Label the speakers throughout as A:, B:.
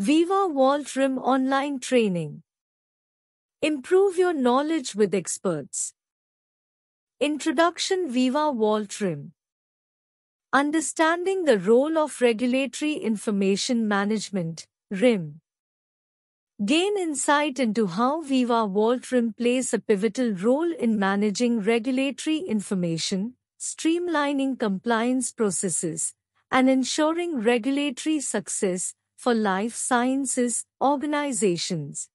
A: Viva Wall Trim Online Training. Improve your knowledge with experts. Introduction Viva Wall Trim. Understanding the role of Regulatory Information Management, RIM. Gain insight into how Viva Wall Trim plays a pivotal role in managing regulatory information, streamlining compliance processes, and ensuring regulatory success for life sciences organizations.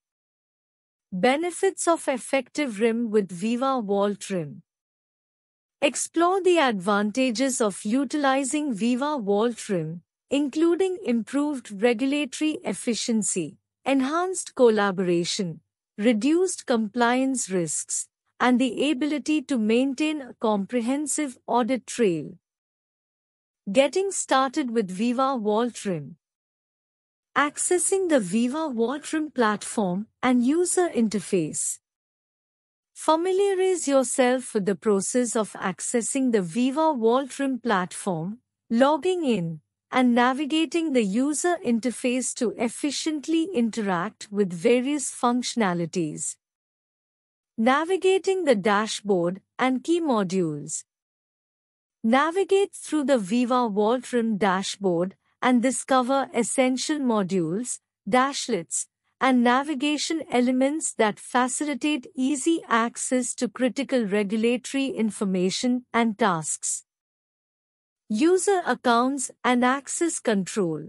A: Benefits of effective RIM with Viva Wall Trim. Explore the advantages of utilizing Viva Wall Trim, including improved regulatory efficiency, enhanced collaboration, reduced compliance risks, and the ability to maintain a comprehensive audit trail. Getting started with Viva Wall Trim accessing the Viva Watrum platform and user interface. Familiarize yourself with the process of accessing the Viva Waltrim platform, logging in, and navigating the user interface to efficiently interact with various functionalities. Navigating the dashboard and key modules. Navigate through the Viva Waltrim dashboard and discover essential modules, dashlets, and navigation elements that facilitate easy access to critical regulatory information and tasks. User accounts and access control.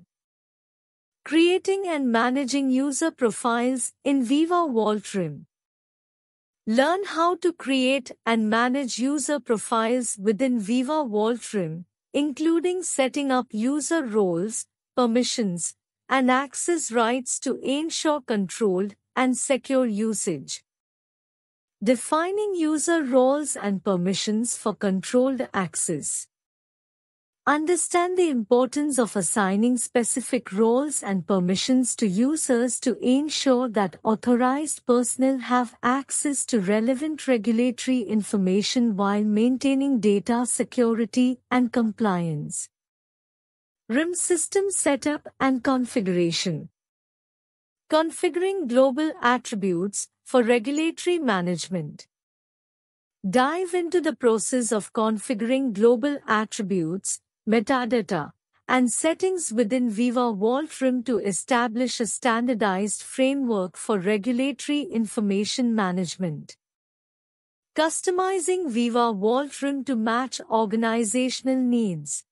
A: Creating and managing user profiles in Viva Waltrim. Learn how to create and manage user profiles within Viva Waltrim including setting up user roles, permissions, and access rights to ensure controlled and secure usage. Defining user roles and permissions for controlled access. Understand the importance of assigning specific roles and permissions to users to ensure that authorized personnel have access to relevant regulatory information while maintaining data security and compliance. RIM System Setup and Configuration Configuring Global Attributes for Regulatory Management Dive into the process of configuring global attributes metadata, and settings within Viva Wolfram to establish a standardized framework for regulatory information management. Customizing Viva Wolfram to match organizational needs.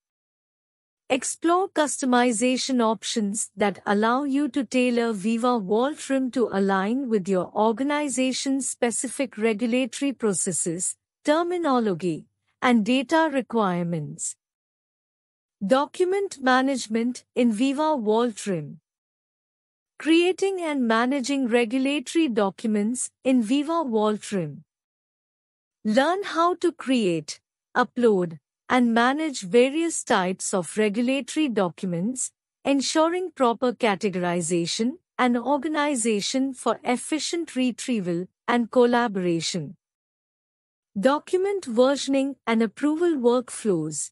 A: Explore customization options that allow you to tailor Viva Wolfram to align with your organization's specific regulatory processes, terminology, and data requirements. Document Management in Viva Waltrim Creating and managing regulatory documents in Viva Waltrim. Learn how to create, upload, and manage various types of regulatory documents, ensuring proper categorization and organization for efficient retrieval and collaboration. Document versioning and approval workflows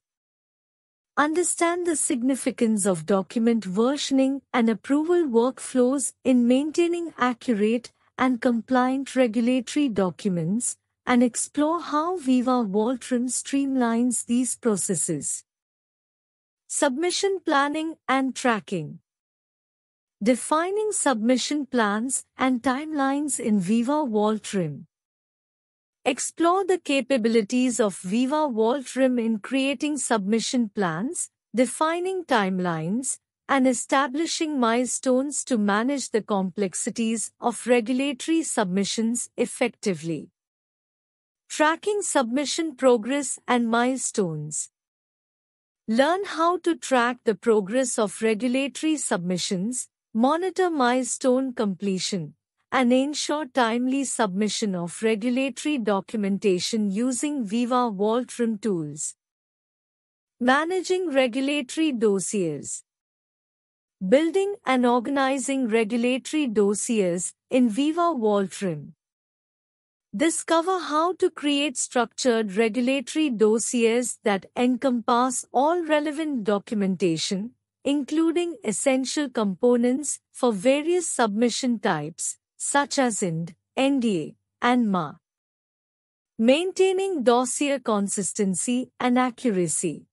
A: understand the significance of document versioning and approval workflows in maintaining accurate and compliant regulatory documents, and explore how Viva Waltrim streamlines these processes. Submission planning and tracking. Defining submission plans and timelines in Viva Waltrim. Explore the capabilities of Viva Vault in creating submission plans, defining timelines, and establishing milestones to manage the complexities of regulatory submissions effectively. Tracking submission progress and milestones. Learn how to track the progress of regulatory submissions, monitor milestone completion, and ensure timely submission of regulatory documentation using Viva Waltrim tools. Managing regulatory dossiers. Building and organizing regulatory dossiers in Viva Waltrim. Discover how to create structured regulatory dossiers that encompass all relevant documentation, including essential components for various submission types, such as IND, NDA, and MA. Maintaining dossier consistency and accuracy.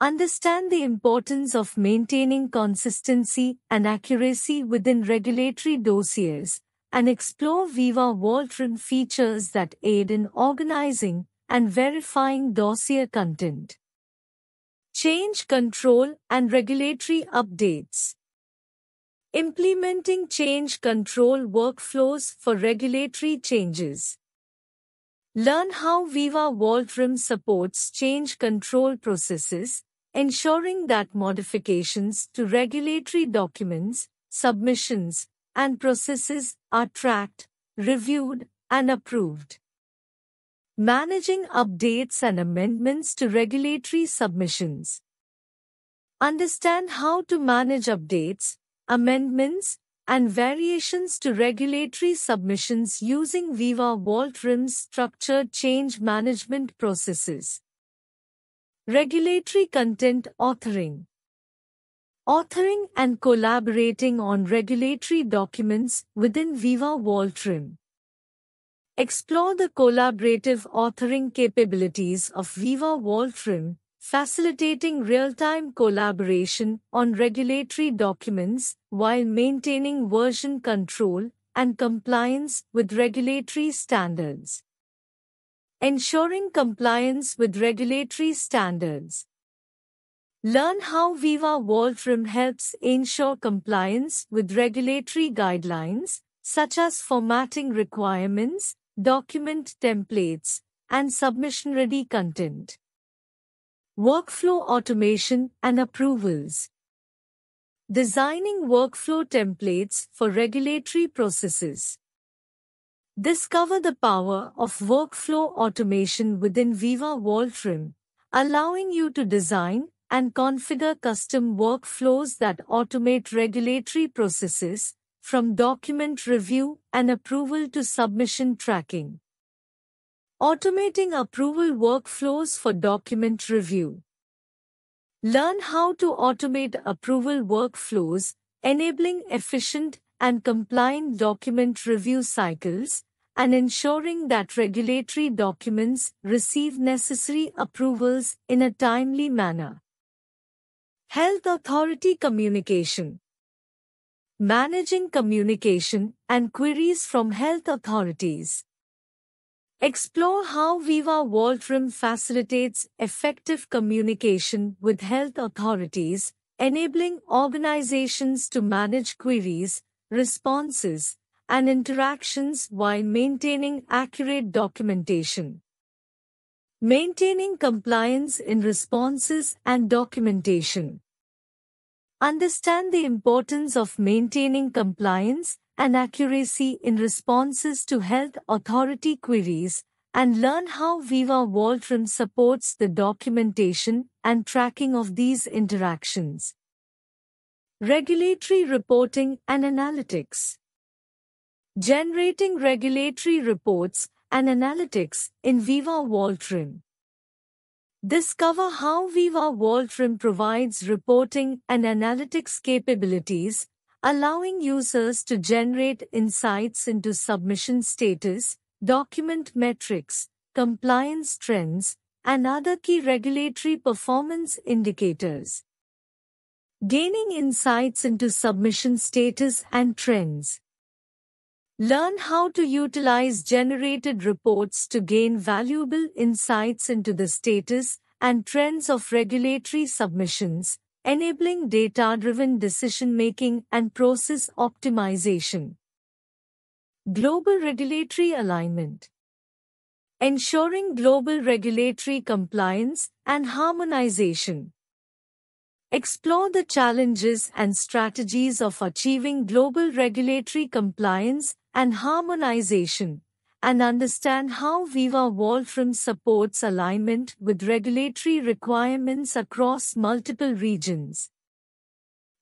A: Understand the importance of maintaining consistency and accuracy within regulatory dossiers and explore Viva Waltron features that aid in organizing and verifying dossier content. Change control and regulatory updates. Implementing change control workflows for regulatory changes. Learn how Viva Waltrim supports change control processes, ensuring that modifications to regulatory documents, submissions, and processes are tracked, reviewed, and approved. Managing updates and amendments to regulatory submissions. Understand how to manage updates, amendments, and variations to regulatory submissions using Viva Waltrim's structured change management processes. Regulatory content authoring. Authoring and collaborating on regulatory documents within Viva Waltrim. Explore the collaborative authoring capabilities of Viva Waltrim facilitating real-time collaboration on regulatory documents while maintaining version control and compliance with regulatory standards. Ensuring compliance with regulatory standards. Learn how Viva Wolfram helps ensure compliance with regulatory guidelines, such as formatting requirements, document templates, and submission-ready content workflow automation and approvals. Designing workflow templates for regulatory processes. Discover the power of workflow automation within Viva Wolfram, allowing you to design and configure custom workflows that automate regulatory processes, from document review and approval to submission tracking. Automating approval workflows for document review. Learn how to automate approval workflows, enabling efficient and compliant document review cycles and ensuring that regulatory documents receive necessary approvals in a timely manner. Health Authority Communication Managing communication and queries from health authorities. Explore how Viva Waltrim facilitates effective communication with health authorities, enabling organizations to manage queries, responses, and interactions while maintaining accurate documentation. Maintaining compliance in responses and documentation. Understand the importance of maintaining compliance and accuracy in responses to health authority queries, and learn how Viva Waltram supports the documentation and tracking of these interactions. Regulatory Reporting and Analytics Generating regulatory reports and analytics in Viva Waltrim. Discover how Viva Waltrim provides reporting and analytics capabilities allowing users to generate insights into submission status, document metrics, compliance trends, and other key regulatory performance indicators. Gaining insights into submission status and trends. Learn how to utilize generated reports to gain valuable insights into the status and trends of regulatory submissions, enabling data-driven decision-making and process optimization. Global regulatory alignment. Ensuring global regulatory compliance and harmonization. Explore the challenges and strategies of achieving global regulatory compliance and harmonization and understand how Viva Wolfram supports alignment with regulatory requirements across multiple regions.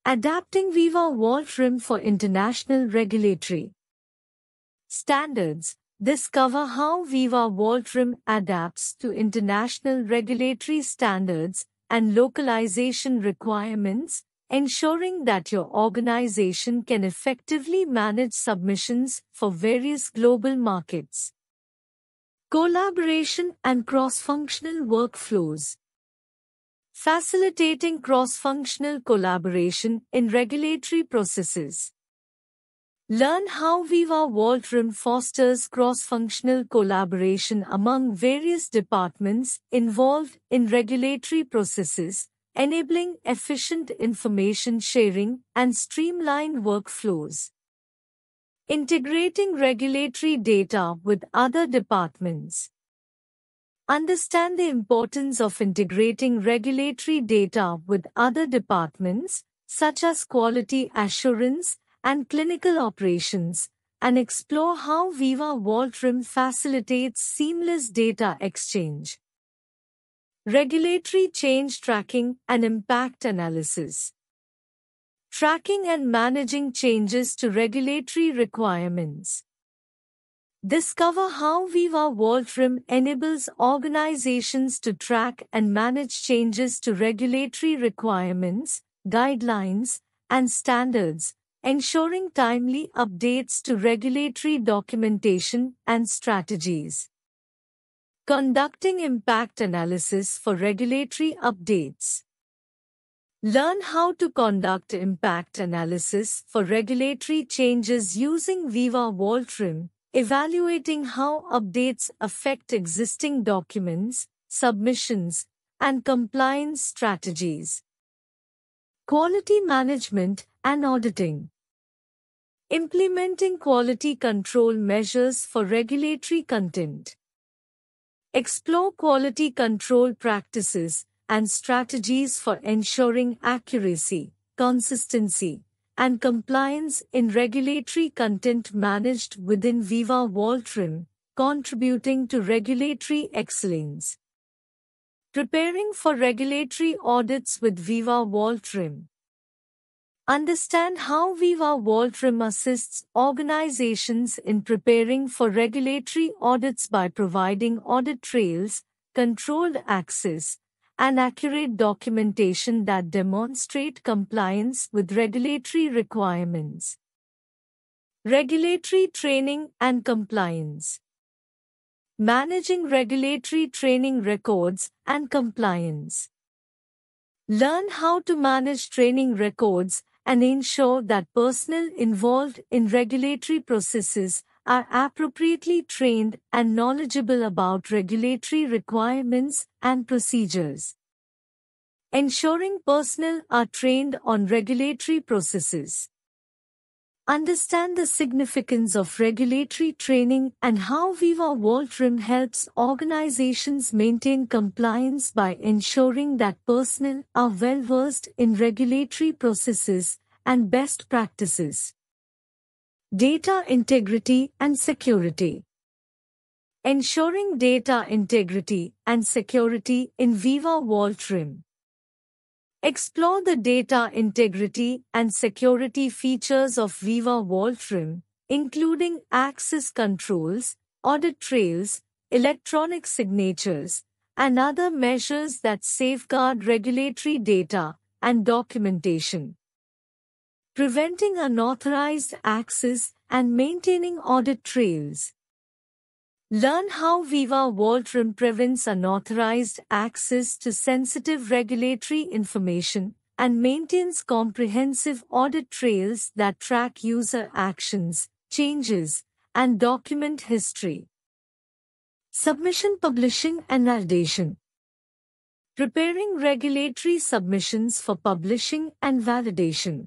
A: Adapting Viva Wolfram for international regulatory standards discover how Viva Wolfram adapts to international regulatory standards and localization requirements ensuring that your organization can effectively manage submissions for various global markets. Collaboration and cross-functional workflows. Facilitating cross-functional collaboration in regulatory processes. Learn how Viva Waltrim fosters cross-functional collaboration among various departments involved in regulatory processes enabling efficient information sharing and streamlined workflows. Integrating regulatory data with other departments. Understand the importance of integrating regulatory data with other departments, such as quality assurance and clinical operations, and explore how Viva Waltrim facilitates seamless data exchange. Regulatory Change Tracking and Impact Analysis Tracking and managing changes to regulatory requirements. Discover how Viva Wolfram enables organizations to track and manage changes to regulatory requirements, guidelines, and standards, ensuring timely updates to regulatory documentation and strategies. Conducting impact analysis for regulatory updates. Learn how to conduct impact analysis for regulatory changes using Viva Voltrim, evaluating how updates affect existing documents, submissions, and compliance strategies. Quality management and auditing. Implementing quality control measures for regulatory content. Explore quality control practices and strategies for ensuring accuracy, consistency, and compliance in regulatory content managed within Viva Waltrim, contributing to regulatory excellence. Preparing for regulatory audits with Viva Waltrim. Understand how Viva Waldrum assists organizations in preparing for regulatory audits by providing audit trails, controlled access, and accurate documentation that demonstrate compliance with regulatory requirements. Regulatory Training and Compliance Managing Regulatory Training Records and Compliance Learn how to manage training records and ensure that personnel involved in regulatory processes are appropriately trained and knowledgeable about regulatory requirements and procedures. Ensuring personnel are trained on regulatory processes understand the significance of regulatory training and how Viva Waltrim helps organizations maintain compliance by ensuring that personnel are well versed in regulatory processes and best practices. Data integrity and security. Ensuring data integrity and security in Viva Waltrim. Explore the data integrity and security features of Viva Walltrim, including access controls, audit trails, electronic signatures, and other measures that safeguard regulatory data and documentation. Preventing unauthorized access and maintaining audit trails. Learn how Viva Voltron prevents unauthorized access to sensitive regulatory information and maintains comprehensive audit trails that track user actions, changes, and document history. Submission Publishing and Validation Preparing regulatory submissions for publishing and validation.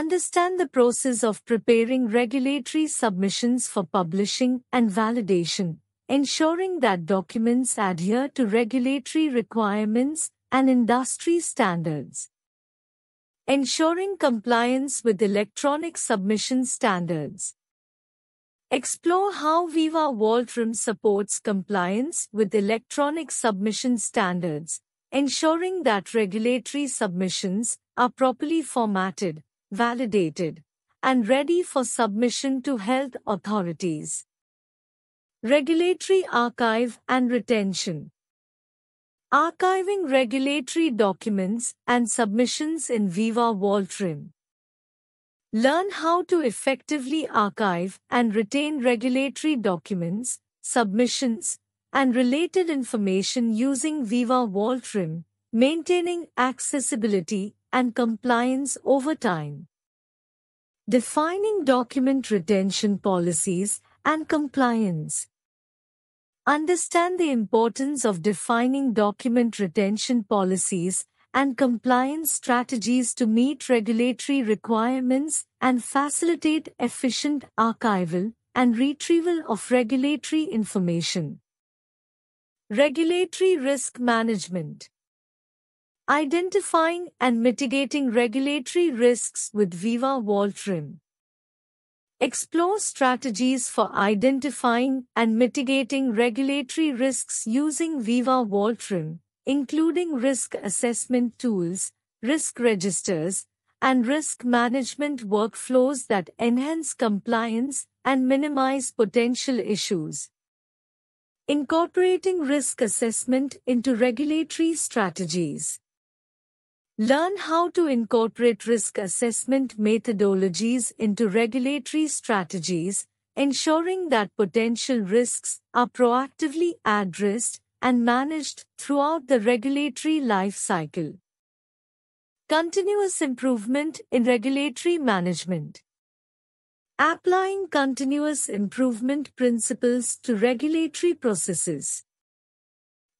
A: Understand the process of preparing regulatory submissions for publishing and validation, ensuring that documents adhere to regulatory requirements and industry standards. Ensuring compliance with electronic submission standards. Explore how Viva Waltrim supports compliance with electronic submission standards, ensuring that regulatory submissions are properly formatted, validated, and ready for submission to health authorities. Regulatory Archive and Retention Archiving regulatory documents and submissions in Viva Waltrim. Learn how to effectively archive and retain regulatory documents, submissions, and related information using Viva Waltrim, maintaining accessibility and compliance over time. Defining document retention policies and compliance. Understand the importance of defining document retention policies and compliance strategies to meet regulatory requirements and facilitate efficient archival and retrieval of regulatory information. Regulatory risk management. Identifying and mitigating regulatory risks with Viva Waltrim. Explore strategies for identifying and mitigating regulatory risks using Viva Waltrim, including risk assessment tools, risk registers, and risk management workflows that enhance compliance and minimize potential issues. Incorporating risk assessment into regulatory strategies. Learn how to incorporate risk assessment methodologies into regulatory strategies, ensuring that potential risks are proactively addressed and managed throughout the regulatory life cycle. Continuous improvement in regulatory management. Applying continuous improvement principles to regulatory processes.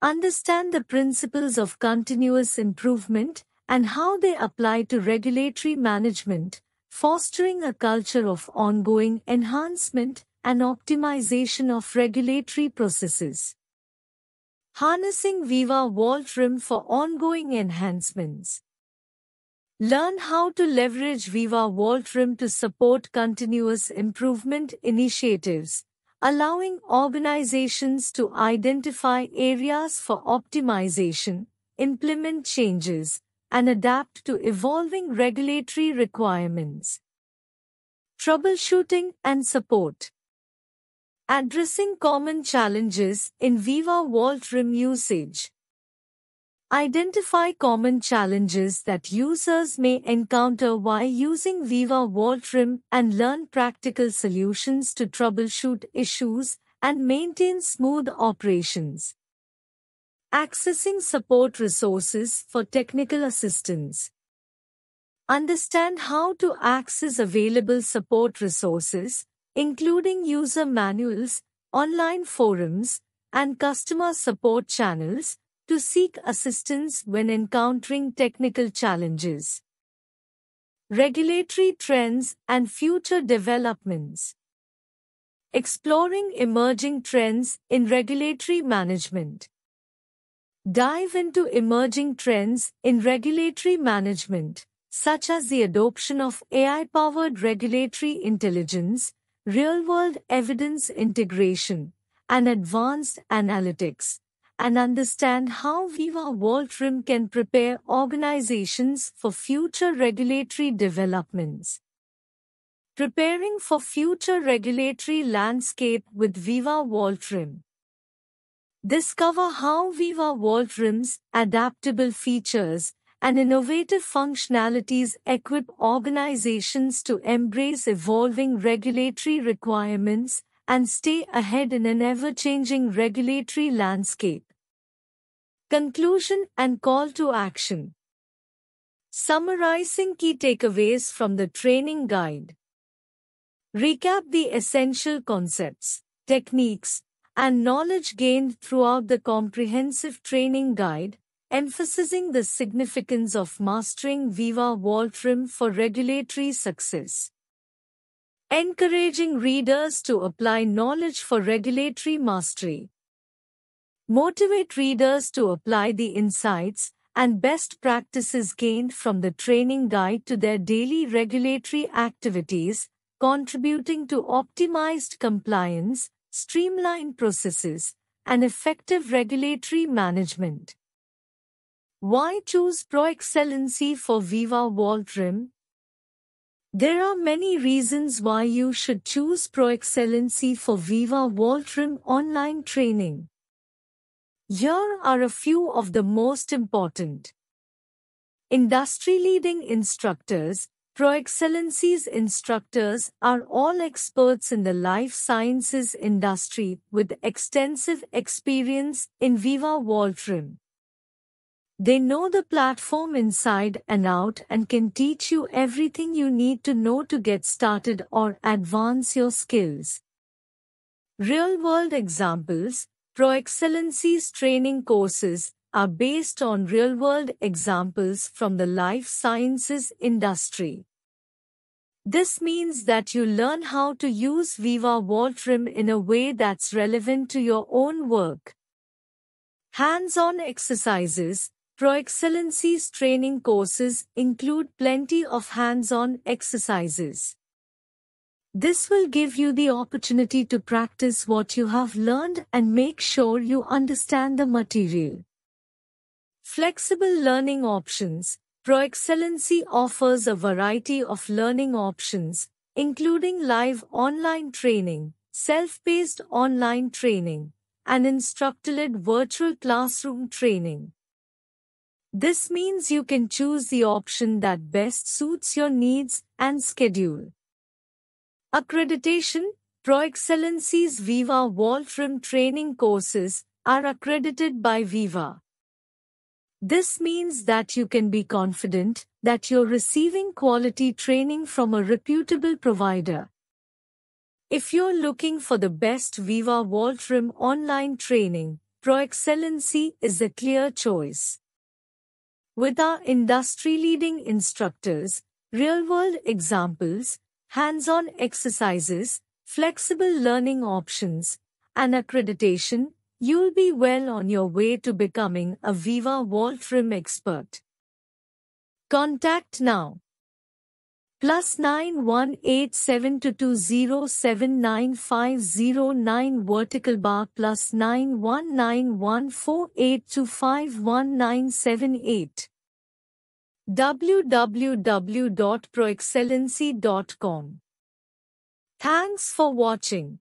A: Understand the principles of continuous improvement and how they apply to regulatory management, fostering a culture of ongoing enhancement and optimization of regulatory processes. Harnessing Viva Vault for ongoing enhancements. Learn how to leverage Viva Vault to support continuous improvement initiatives, allowing organizations to identify areas for optimization, implement changes, and adapt to evolving regulatory requirements. Troubleshooting and support. Addressing common challenges in Viva Vault RIM usage. Identify common challenges that users may encounter while using Viva Vault RIM and learn practical solutions to troubleshoot issues and maintain smooth operations. Accessing support resources for technical assistance. Understand how to access available support resources, including user manuals, online forums, and customer support channels, to seek assistance when encountering technical challenges. Regulatory trends and future developments. Exploring emerging trends in regulatory management dive into emerging trends in regulatory management, such as the adoption of AI-powered regulatory intelligence, real-world evidence integration, and advanced analytics, and understand how Viva WorldRim can prepare organizations for future regulatory developments. Preparing for future regulatory landscape with Viva WorldRim. Discover how Viva Vault RIM's adaptable features and innovative functionalities equip organizations to embrace evolving regulatory requirements and stay ahead in an ever-changing regulatory landscape. Conclusion and call to action. Summarizing key takeaways from the training guide. Recap the essential concepts, techniques, and knowledge gained throughout the comprehensive training guide, emphasizing the significance of mastering Viva Waltrim for regulatory success. Encouraging readers to apply knowledge for regulatory mastery. Motivate readers to apply the insights and best practices gained from the training guide to their daily regulatory activities, contributing to optimized compliance, Streamline processes, and effective regulatory management. Why choose Pro Excellency for Viva Wall Trim? There are many reasons why you should choose Pro Excellency for Viva Wall Trim online training. Here are a few of the most important. Industry leading instructors, Pro Excellency's instructors are all experts in the life sciences industry with extensive experience in Viva Wolfram. They know the platform inside and out and can teach you everything you need to know to get started or advance your skills. Real world examples, Pro Excellency's training courses are based on real-world examples from the life sciences industry. This means that you learn how to use Viva Voltrim in a way that's relevant to your own work. Hands-on exercises, Pro Excellencies training courses include plenty of hands-on exercises. This will give you the opportunity to practice what you have learned and make sure you understand the material. Flexible learning options. ProExcellency offers a variety of learning options, including live online training, self-paced online training, and instructor-led virtual classroom training. This means you can choose the option that best suits your needs and schedule. Accreditation ProExcellency's Viva Wolfram training courses are accredited by Viva. This means that you can be confident that you're receiving quality training from a reputable provider. If you're looking for the best Viva Trim online training, Pro Excellency is a clear choice. With our industry-leading instructors, real-world examples, hands-on exercises, flexible learning options, and accreditation, You'll be well on your way to becoming a Viva wall trim expert. Contact now. Plus Plus nine one eight seven two two zero seven nine five zero nine vertical bar plus 9191482519878 www.proexcellency.com Thanks for watching.